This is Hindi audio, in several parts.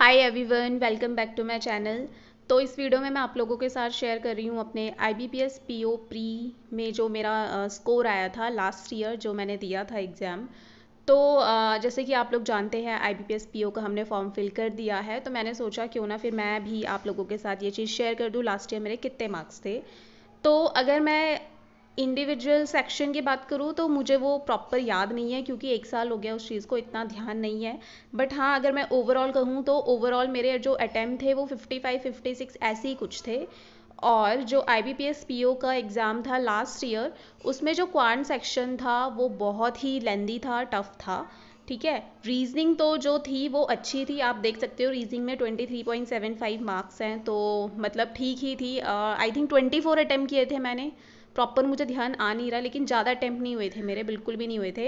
hi everyone welcome back to my channel तो इस वीडियो में मैं आप लोगों के साथ शेयर कर रही हूँ अपने I B P S P O pre में जो मेरा स्कोर आया था लास्ट ईयर जो मैंने दिया था एग्ज़ाम तो जैसे कि आप लोग जानते हैं I B P S P O का हमने फॉर्म फिल कर दिया है तो मैंने सोचा क्यों ना फिर मैं भी आप लोगों के साथ ये चीज़ शेयर कर दूँ लास्ट ईयर मेरे कितने मार्क्स थे तो अगर मैं इंडिविजुअल सेक्शन की बात करूँ तो मुझे वो प्रॉपर याद नहीं है क्योंकि एक साल हो गया उस चीज़ को इतना ध्यान नहीं है बट हाँ अगर मैं ओवरऑल कहूँ तो ओवरऑल मेरे जो अटैम्प्ट थे वो 55 56 ऐसे ही कुछ थे और जो I B P S P O का एग्ज़ाम था लास्ट ईयर उसमें जो क्वान सेक्शन था वो बहुत ही लेंदी था टफ था ठीक है रीजनिंग तो जो थी वो अच्छी थी आप देख सकते हो रीजनिंग में 23.75 मार्क्स हैं तो मतलब ठीक ही थी आई थिंक 24 अटैम्प्ट किए थे मैंने प्रॉपर मुझे ध्यान आ नहीं रहा लेकिन ज़्यादा अटैम्प्ट नहीं हुए थे मेरे बिल्कुल भी नहीं हुए थे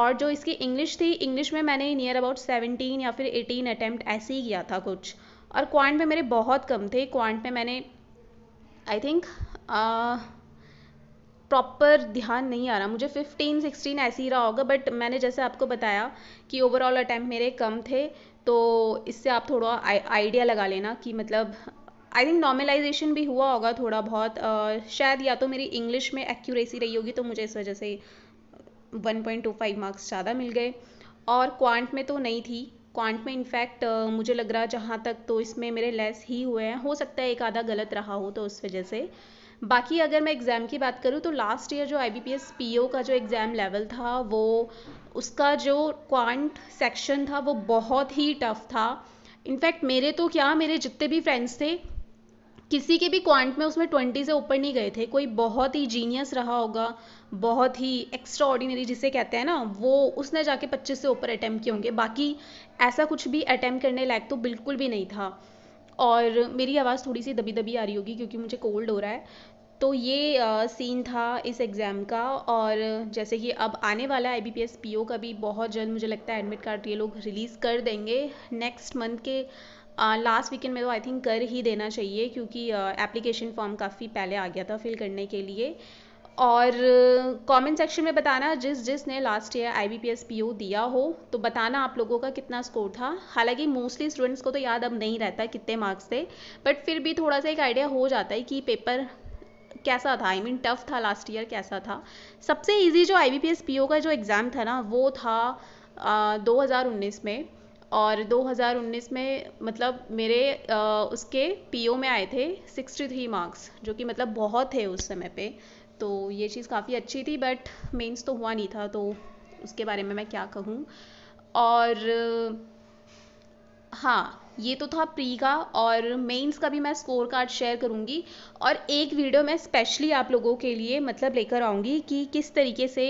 और जो इसकी इंग्लिश थी इंग्लिश में मैंने नियर अबाउट सेवनटीन या फिर एटीन अटैम्प्ट ऐसे ही किया था कुछ और क्वांट में मेरे बहुत कम थे क्वांट में मैंने आई थिंक प्रॉपर ध्यान नहीं आ रहा मुझे फिफ्टीन सिक्सटीन ऐसे ही रहा होगा बट मैंने जैसे आपको बताया कि ओवरऑल अटैम्प्ट मेरे कम थे तो इससे आप थोड़ा आइडिया लगा लेना कि मतलब आई थिंक नॉर्मलाइजेशन भी हुआ होगा थोड़ा बहुत uh, शायद या तो मेरी इंग्लिश में एक्यूरेसी रही होगी तो मुझे इस वजह से 1.25 मार्क्स ज़्यादा मिल गए और क्वांट में तो नहीं थी क्वांट में इनफैक्ट uh, मुझे लग रहा जहाँ तक तो इसमें मेरे लेस ही हुए हैं हो सकता है एक आधा गलत रहा हो तो उस वजह से बाकी अगर मैं एग्ज़ाम की बात करूँ तो लास्ट ईयर जो I B P S P O का जो एग्ज़ाम लेवल था वो उसका जो क्वांट सेक्शन था वो बहुत ही टफ था इनफैक्ट मेरे तो क्या मेरे जितने भी फ्रेंड्स थे किसी के भी क्वांट में उसमें ट्वेंटी से ऊपर नहीं गए थे कोई बहुत ही जीनियस रहा होगा बहुत ही एक्स्ट्रा ऑर्डिनरी जिसे कहते हैं ना वो उसने जाके पच्चीस से ऊपर अटैम्प्ट किए होंगे बाकी ऐसा कुछ भी अटैम्प्ट करने लायक तो बिल्कुल भी नहीं था और मेरी आवाज़ थोड़ी सी दबी दबी आ रही होगी क्योंकि मुझे कोल्ड हो रहा है तो ये आ, सीन था इस एग्ज़ाम का और जैसे कि अब आने वाला I B P S P O का भी बहुत जल्द मुझे लगता है एडमिट कार्ड ये लोग रिलीज़ कर देंगे नेक्स्ट मंथ के लास्ट वीकेंड में तो आई थिंक कर ही देना चाहिए क्योंकि एप्लीकेशन फॉर्म काफ़ी पहले आ गया था फिल करने के लिए और कमेंट सेक्शन में बताना जिस जिस ने last year I B P S P दिया हो तो बताना आप लोगों का कितना स्कोर था हालांकि मोस्टली स्टूडेंट्स को तो याद अब नहीं रहता कितने मार्क्स थे बट फिर भी थोड़ा सा एक आइडिया हो जाता है कि पेपर कैसा था आई मीन टफ था लास्ट ईयर कैसा था सबसे इजी जो I B P S P O का जो एग्ज़ाम था ना वो था दो हज़ार उन्नीस में और 2019 में मतलब मेरे आ, उसके पीओ में आए थे 63 मार्क्स जो कि मतलब बहुत थे उस समय पे तो ये चीज़ काफ़ी अच्छी थी बट मेंस तो हुआ नहीं था तो उसके बारे में मैं क्या कहूँ और हाँ ये तो था प्री का और मेंस का भी मैं स्कोर कार्ड शेयर करूँगी और एक वीडियो मैं स्पेशली आप लोगों के लिए मतलब लेकर आऊँगी कि किस तरीके से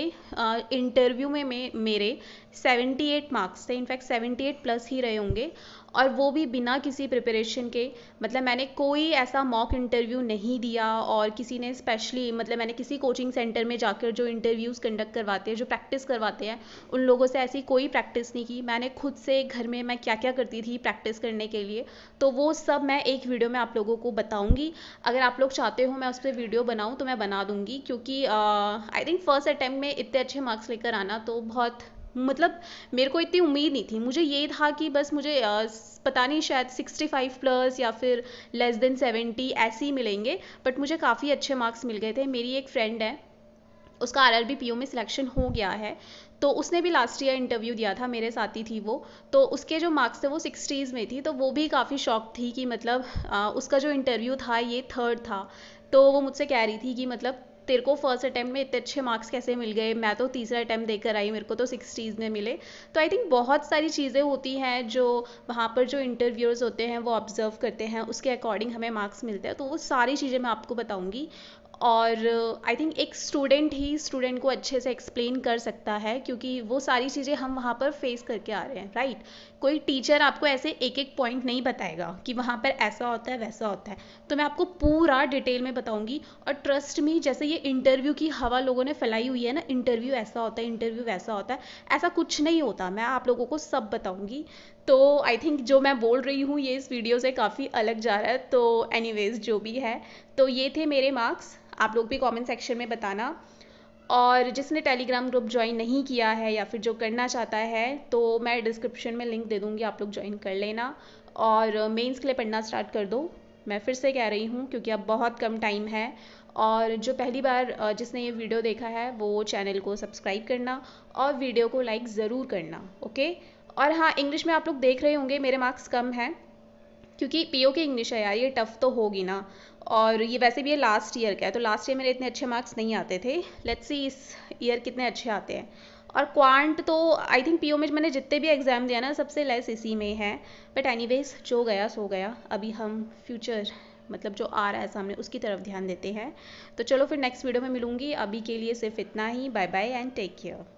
इंटरव्यू में मैं मेरे 78 मार्क्स थे इनफैक्ट 78 प्लस ही रहे होंगे और वो भी बिना किसी प्रिपरेशन के मतलब मैंने कोई ऐसा मॉक इंटरव्यू नहीं दिया और किसी ने स्पेशली मतलब मैंने किसी कोचिंग सेंटर में जाकर जो इंटरव्यूज़ कंडक्ट करवाते हैं जो प्रैक्टिस करवाते हैं उन लोगों से ऐसी कोई प्रैक्टिस नहीं की मैंने खुद से घर में मैं क्या क्या करती थी प्रैक्टिस करने करने के लिए तो वो सब मैं एक वीडियो में आप लोगों को बताऊंगी अगर आप लोग चाहते हो मैं उस पर वीडियो बनाऊं तो मैं बना दूंगी क्योंकि आई थिंक फर्स्ट अटैम्प्ट में इतने अच्छे मार्क्स लेकर आना तो बहुत मतलब मेरे को इतनी उम्मीद नहीं थी मुझे ये था कि बस मुझे पता नहीं शायद 65 प्लस या फिर लेस देन 70 ऐसे ही मिलेंगे बट मुझे काफ़ी अच्छे मार्क्स मिल गए थे मेरी एक फ्रेंड है उसका आर आर में सिलेक्शन हो गया है तो उसने भी लास्ट ईयर इंटरव्यू दिया था मेरे साथी थी वो तो उसके जो मार्क्स थे वो सिक्सटीज़ में थी तो वो भी काफ़ी शॉक थी कि मतलब आ, उसका जो इंटरव्यू था ये थर्ड था तो वो मुझसे कह रही थी कि मतलब तेरे को फर्स्ट अटैम्प्ट में इतने अच्छे मार्क्स कैसे मिल गए मैं तो तीसरा अटैम्प्ट देकर आई मेरे को तो सिक्सटीज़ में मिले तो आई थिंक बहुत सारी चीज़ें होती हैं जो वहाँ पर जो इंटरव्यूअर्स होते हैं वो ऑब्जर्व करते हैं उसके अकॉर्डिंग हमें मार्क्स मिलते हैं तो वो सारी चीज़ें मैं आपको बताऊँगी और आई uh, थिंक एक स्टूडेंट ही स्टूडेंट को अच्छे से एक्सप्लेन कर सकता है क्योंकि वो सारी चीज़ें हम वहाँ पर फेस करके आ रहे हैं राइट कोई टीचर आपको ऐसे एक एक पॉइंट नहीं बताएगा कि वहाँ पर ऐसा होता है वैसा होता है तो मैं आपको पूरा डिटेल में बताऊँगी और ट्रस्ट में जैसे ये इंटरव्यू की हवा लोगों ने फैलाई हुई है ना इंटरव्यू ऐसा होता है इंटरव्यू वैसा होता है ऐसा कुछ नहीं होता मैं आप लोगों को सब बताऊँगी तो आई थिंक जो मैं बोल रही हूँ ये इस वीडियो से काफ़ी अलग जा रहा है तो एनीवेज जो भी है तो ये थे मेरे मार्क्स आप लोग भी कमेंट सेक्शन में बताना और जिसने टेलीग्राम ग्रुप ज्वाइन नहीं किया है या फिर जो करना चाहता है तो मैं डिस्क्रिप्शन में लिंक दे दूँगी आप लोग ज्वाइन कर लेना और मेंस के लिए पढ़ना स्टार्ट कर दो मैं फिर से कह रही हूँ क्योंकि अब बहुत कम टाइम है और जो पहली बार जिसने ये वीडियो देखा है वो चैनल को सब्सक्राइब करना और वीडियो को लाइक ज़रूर करना ओके और हाँ इंग्लिश में आप लोग देख रहे होंगे मेरे मार्क्स कम हैं क्योंकि पीओ की इंग्लिश है यार ये टफ़ तो होगी ना और ये वैसे भी ये लास्ट ईयर का है तो लास्ट ईयर मेरे इतने अच्छे मार्क्स नहीं आते थे लेट्स सी इस ईयर कितने अच्छे आते हैं और क्वांट तो आई थिंक पीओ में मैंने जितने भी एग्ज़ाम दिया ना सबसे लेस इसी में है बट वेज जो गया सो गया अभी हम फ्यूचर मतलब जो आ रहा है सामने उसकी तरफ ध्यान देते हैं तो चलो फिर नेक्स्ट वीडियो में मिलूंगी अभी के लिए सिर्फ इतना ही bye bye and take care